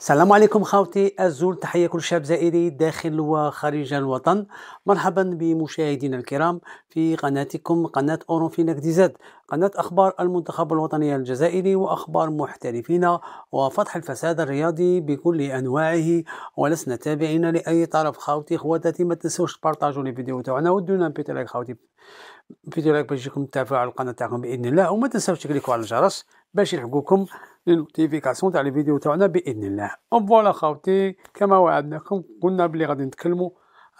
السلام عليكم خاوتي الزول تحية كل شاب زائري داخل وخارج الوطن مرحبا بمشاهدينا الكرام في قناتكم قناة دي زد قناة أخبار المنتخب الوطني الجزائري وأخبار محترفين وفتح الفساد الرياضي بكل أنواعه ولسنا تابعين لأي طرف خاوتي خواتاتي ما تنسوش تبارطاجوا الفيديو تاعنا ودونا بيتي لايك خاوتي بيتي لايك باش يجيكم التفاعل القناة تاعكم بإذن الله وما تنسوش تكليكوا على الجرس باش يلحقوكم للنوتيفيكاسيون تاع الفيديو تاعنا باذن الله فوالا خاوتي كما وعدناكم قلنا بلي غادي نتكلموا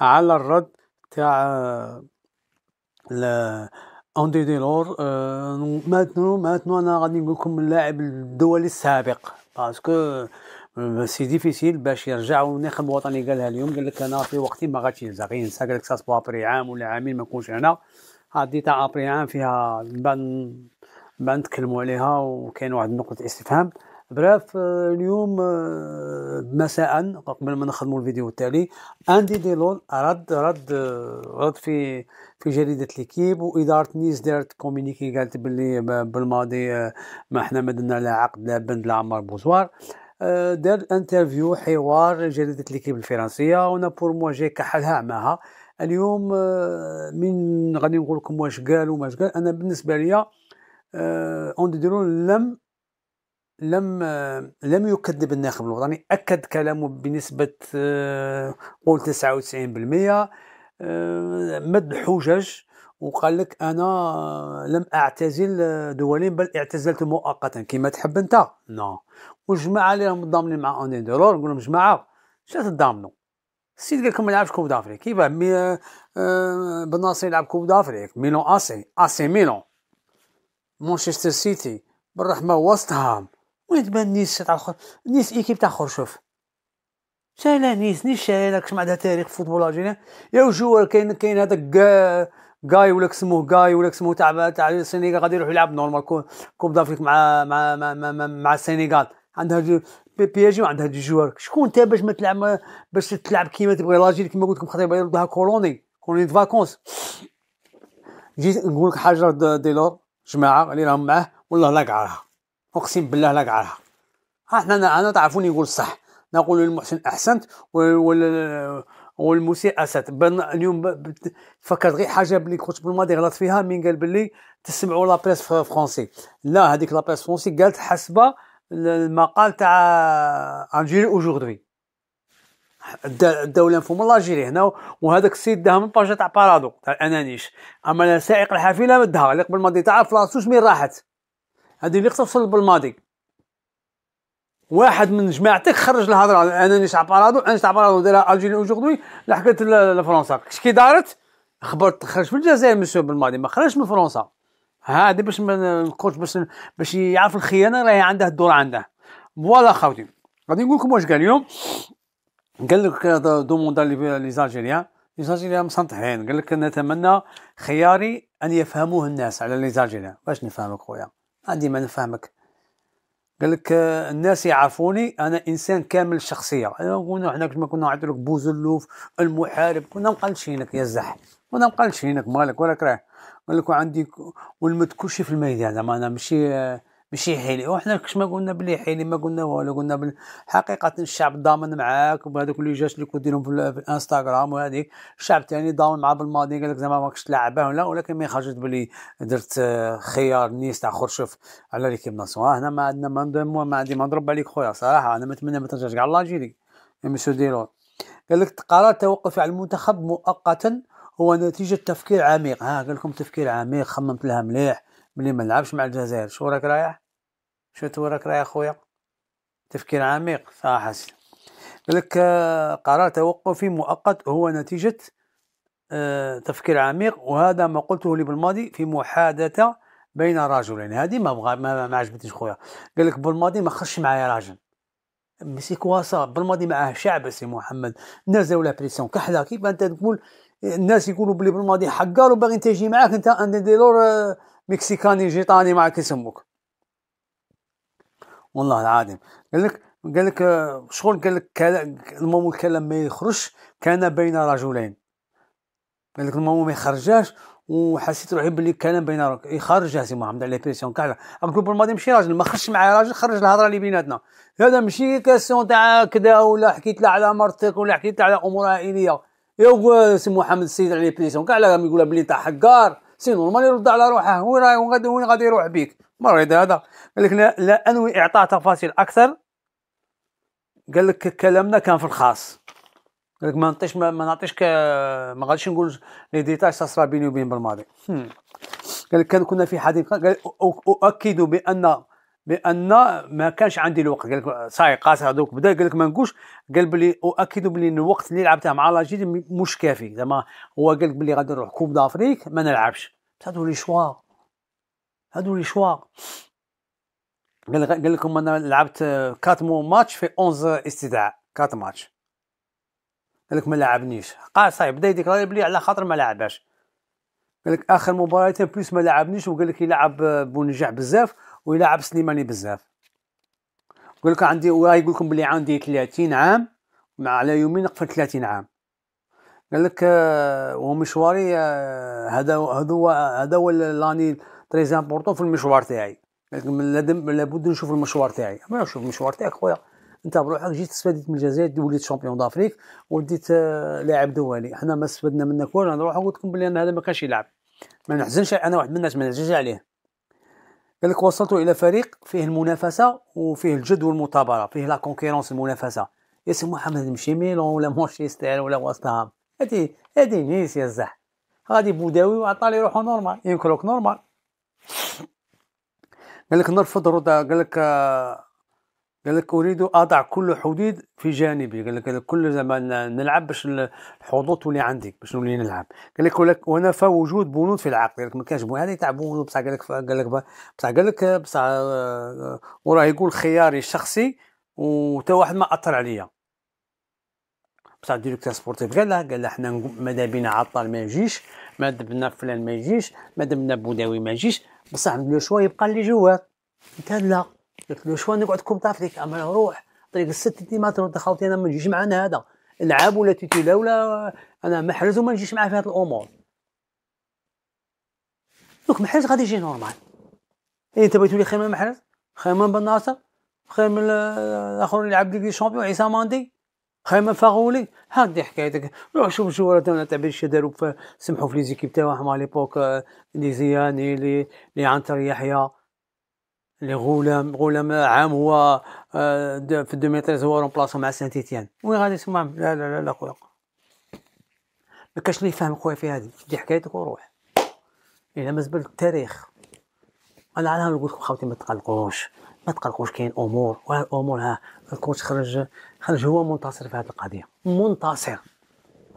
على الرد تاع اندي ديلور أه ماتنو آه، ماتنو انا غادي نقول لكم اللاعب الدولي السابق باسكو سي ديفيسيل باش يرجع وناخذ الوطني قالها اليوم قال لك انا في وقتي ما غاديش يرجع غير ينسى قال لك ساسبوا ابري عام ولا عامين ما نكونش هنا هادي تاع ابري عام فيها من بعد بعد نتكلموا عليها وكاين واحد نقطه استفهام براف آه، اليوم آه، مساء قبل ما نخدموا الفيديو التالي اندي ديلون رد رد آه، رد في في جريده ليكيب واداره نيس دارت كومينيكي قالت باللي بالماضي ما حنا ما درنا لا عقد لا بند لا عمر بوزوار دار انترفيو حوار جريده ليكيب الفرنسيه وانا بور موا جي كحلها معها اليوم من غادي نقول لكم واش قال وماش قال انا بالنسبه ليا اون آه، ديرون لم لم آه، لم يكذب الناخب الوطني يعني اكد كلامه بنسبه آه، قول 99% مد حجج وقال لك انا لم اعتزل دوليا بل اعتزلت مؤقتا كما تحب انت نو والجماعه اللي راهم ضامنين مع اون ديرور نقول لهم جماعه شات تضامنوا السيد قال لكم ما يلعبش كوب دافريك كيفاه بن ناصر يلعب كوب دافريك ميلون اسي اسي ميلون مانشستر سيتي بالرحمه وست هام وين تبان نيس تاع خ... نيس ايكيب تاع شوف شايله نيس نيس شايله كش عندها تاريخ فوتبول الجيريان يا جوار كاين كاين هذاك جاي ولا سموه جاي ولا سموه تاع تاع السنغال غادي يروح يلعب نورمال كوب دافريك مع مع مع مع, مع, مع السنغال عندها جو جي وعندها دي جوار شكون انت باش ما تلعب باش تلعب كيما تبغي لاجيل كيما قلت لكم خطيب يردها كولوني كولوني فاكونس جيت نقول لك حاجه ديلور جماعه اللي راهم معاه والله لا قعرها اقسم بالله لا قعرها احنا انا تعرفوني نقول الصح نقول للمحسن احسنت وال والمسيء اسد اليوم فكرت غير حاجه بلي كنت بالماضي غلط فيها من قال بلي تسمعوا لا بريس فرونسي لا هذيك لا بريس فرونسي قالت حسب المقال تاع انجيل اوجوردي الدوله مفهومة لاجيري هنا وهذاك السيد داها من باجا تاع بارادو تاع الانانيش اما سائق الحافله مدها اللي قبل الماضي تاعها فلاسوس مين راحت هذه اللي توصل بالماضي واحد من جماعتك خرج الهضره الانانيش تاع بارادو انانيش تاع بارادو دايرها الجيري اوجوردي لحقت لفرنسا كش كي دارت خبرت خرج من الجزائر مسيو بالماضي ما خرجش من فرنسا هادي باش ما نقولش باش باش يعرف الخيانه راهي عنده الدور عنده فوالا خاوتي غادي نقول لكم واش قال اليوم قال لك دوموندا لي زالجيريان لي زالجيريان مسطحين قال لك نتمنى خياري ان يفهموه الناس على لي زالجيريان باش نفهمك خويا ديما نفهمك قال لك الناس يعرفوني انا انسان كامل الشخصيه نقول حنا كما كنا نعيطوا لك بوزلوف المحارب كنا مقلشينك يا زح كنا مقلشينك مالك ولا كره قال لك عندي ونمد كلشي في الميدان زعما انا ماشي ماشي حيلي وحنا كش ما قلنا بلي حيلي ما قلنا والو قلنا بل حقيقه الشعب ضامن معاك وبهذوك اللي جاش اللي كديرهم في الانستغرام وهذيك الشعب تاني ضامن مع بالماضي قال لك زعما ماكش تلعبه ولا ولكن ما خرجت بلي درت خيار نيس تاع خرشف على ليكيب ناسيونال آه، هنا ما عندنا ما عندي ما نضرب عليك خويا صراحه انا نتمنى ما ترجعش كاع لاجيري مسيو ديرور قال لك قرار توقف على المنتخب مؤقتا هو نتيجة تفكير عميق ها آه، قال لكم تفكير عميق خممت لها مليح ملي ما نلعبش مع الجزائر شو راك رايح شو توراك راه يا خويا تفكير عميق صح قال لك آه، قرار توقفي مؤقت هو نتيجة آه، تفكير عميق وهذا ما قلته لي بالماضي في محادثة بين رجلين هذه ما بغا ما, ما عجبتنيش خويا قال لك بالماضي ما خش معايا راجل ميسي سي كوا سا بالماضي معاه شعب سي محمد الناس داو لا بريسيون كحله كيف انت تقول الناس يقولوا بلي بالماضي حقار وباغي تجي معاك انت ديلور آه، مكسيكاني جيطاني معك يسموك والله العظيم قال لك قال لك آه، شغل قال لك المهم الكلام ما يخرجش كان بين رجلين قال لك المهم ما يخرجاش وحسيت روحي باللي كان بين يخرج سي محمد على بريسيون كاع له الماضي ماشي راجل ما خرجش معايا راجل خرج الهضره اللي بيناتنا هذا ماشي كاسيون تاع كذا ولا حكيت له على مرتك ولا حكيت له على امور عائليه يا سي محمد السيد على بريسيون كاع لا يقول بلي تاع حقار سي نورمال يرد على روحه وين غادي وين غادي يروح بيك مريض هذا قال لك لا, لا انوي اعطاء تفاصيل اكثر قال لك كلامنا كان في الخاص قال لك ما نعطيش ما, ما نعطيش ما غاديش نقول لي ديتاي صرا بيني وبين بالماضي قال لك كان كنا في حديقه قال اؤكد بان بان ما كانش عندي الوقت قال لك صاي قاصر هذوك بدا قال لك ما نقولش قال بلي اؤكد بلي الوقت اللي لعبته مع لاجيد مش كافي زعما هو قال لك بلي غادي نروح كوب دافريك ما نلعبش هادو لي شوا هادو لي شوا قال قال لكم انا لعبت كات مو ماتش في 11 استدعاء كات ماتش قال لك ما لعبنيش قال صاي بدا يديك بلي على خاطر ما لعباش قال لك اخر مباراه بليس ما لعبنيش وقال لك يلعب بونجاح بزاف ويلعب سليماني بزاف يقول لك عندي يقول لكم بلي عندي 30 عام مع على يومين نقفل 30 عام قال لك آه، ومشواري آه، هذا هذا هو هذا هو لاني تري امبورطون في المشوار تاعي لازم لابد نشوف المشوار تاعي ما نشوف المشوار تاعك خويا انت بروحك جيت استفدت من الجزائر وليت شامبيون دافريك وديت لاعب دولي حنا ما استفدنا منك والو انا نروح نقول لكم بلي انا هذا ما كانش يلعب ما نحزنش انا واحد من الناس ما نحزنش عليه قال لك وصلت الى فريق فيه المنافسه وفيه الجد والمثابره فيه لا كونكيرونس المنافسه يا سي محمد مشي ميلون ولا مانشستر ولا وستهام هادي هادي نيس يا الزح غادي بوداوي وعطى روحو نورمال ينكلوك نورمال قال لك نرفض رودا قال لك آه قال لك اريد اضع كل حدود في جانبي قال لك كل زعما نلعب باش الحظوظ تولي عندي باش نولي نلعب قال لك ونفى وجود بنود في العقل قال لك ما كانش هذا تاع بنود بصح قال لك قال لك بصح قال لك بصح آه، وراه يقول خياري الشخصي وتا واحد ما اثر عليا بصح ديريكتور سبورتيف قال لها قال لها حنا ماذا بينا عطال ما يجيش ماذا بنا فلان ما يجيش ماذا بنا بوداوي ما يجيش بصح عندنا شويه يبقى اللي جوات قال لا قلت له شو نقعد كوب افريك اما نروح طريق الست دي انت دخلتي انا ما نجيش معانا هذا العاب ولا تيتيلا ولا انا محرز وما نجيش معاه في هذه الامور دوك محرز غادي يجي نورمال إيه انت بغيت تولي خير من محرز خير من بن ناصر خير من الاخر اللي لعب ليغ شامبيون عيسى ماندي خير من فاغولي هادي حكايتك روح شوف الجوار تاع باش داروا سمحوا في ليزيكيب تاعهم على ليبوك آه، لي زياني لي لي عنتر يحيى لي غولام غولام عام هو آه، في 2013 هو رومبلاسو مع سان تيتيان وين غادي تسمع لا لا لا, لا خويا ما كاش اللي يفهم خويا في هذه دي حكايتك وروح الا ما زبل التاريخ انا على نقول لكم خاوتي ما تقلقوش ما تقلقوش كاين امور الامور ها الكوتش خرج خرج هو منتصر في هذه القضيه منتصر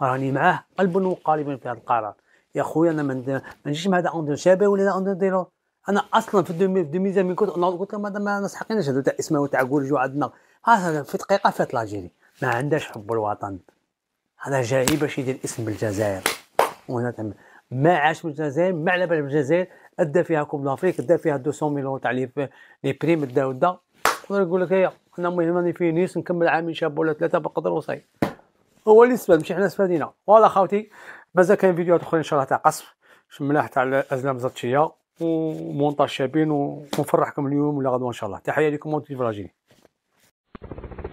راني معاه قلبا وقالبا في هذا القرار يا خويا انا ما نجيش مع هذا اون دو ولا اون دو ديلور انا اصلا في دومي في دومي زامي كنت قلت لهم هذا ما نسحقيناش هذا تاع اسمه تاع كورجو عندنا في دقيقه فات لاجيري ما عندهاش حب الوطن هذا جاي باش يدير اسم بالجزائر وهنا تم ما عاش بالجزائر ما على بال بالجزائر ادى فيها كوب دافريك ادى فيها 200 مليون تاع لي بريم دا ودا يقدر يقول لك هيا إيه، انا المهم راني في نيس نكمل عامين شاب ولا ثلاثه بقدر وصاي هو اللي سفاد ماشي حنا سفادينا فوالا خاوتي مازال كاين فيديوهات اخرين ان شاء الله تاع قصف ملاح تاع الازلام زطشيه ومونتاج شابين ونفرحكم اليوم ولا غدوه ان شاء الله تحيه لكم مونتيف الجيري